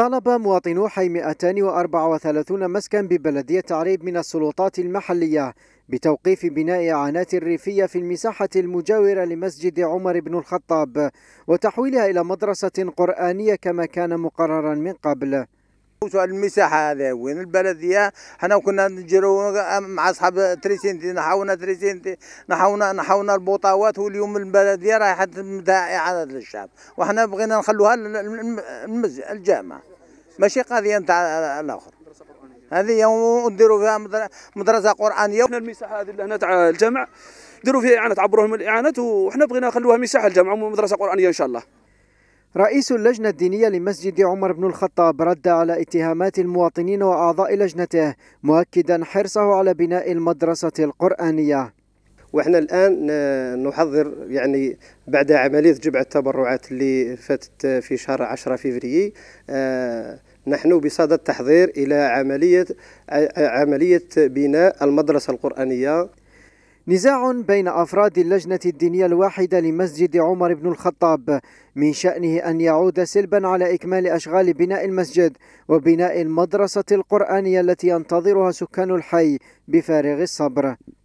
طلب مواطنو حي 234 مسكن ببلدية عريب من السلطات المحلية بتوقيف بناء عانات ريفية في المساحة المجاورة لمسجد عمر بن الخطاب وتحويلها إلى مدرسة قرآنية كما كان مقررا من قبل المساحة هذا وين البلدية حنا كنا نجرو مع أصحاب تريسينتي نحاونا تريسينتي نحاونا نحاونا البوطاوات واليوم البلدية رايحة إعادة للشعب وحنا بغينا نخلوها الجامع ماشي قضيه نتاع الاخر هذه نديروا فيها مدرسه قرانيه احنا المساحه هذه اللي هنا تاع الجامع ديروا فيها اعانات عبروا من الاعانات وحنا بغينا نخلوها مساحه الجامع ومدرسه قرانيه ان شاء الله رئيس اللجنة الدينية لمسجد عمر بن الخطاب رد على اتهامات المواطنين وأعضاء لجنته مؤكدا حرصه على بناء المدرسة القرآنية واحنا الان نحضر يعني بعد عمليه جمع التبرعات اللي فاتت في شهر 10 فيفري آه، نحن بصدد تحضير الى عمليه عمليه بناء المدرسه القرانيه نزاع بين أفراد اللجنة الدينية الواحدة لمسجد عمر بن الخطاب من شأنه أن يعود سلبا على إكمال أشغال بناء المسجد وبناء المدرسة القرآنية التي ينتظرها سكان الحي بفارغ الصبر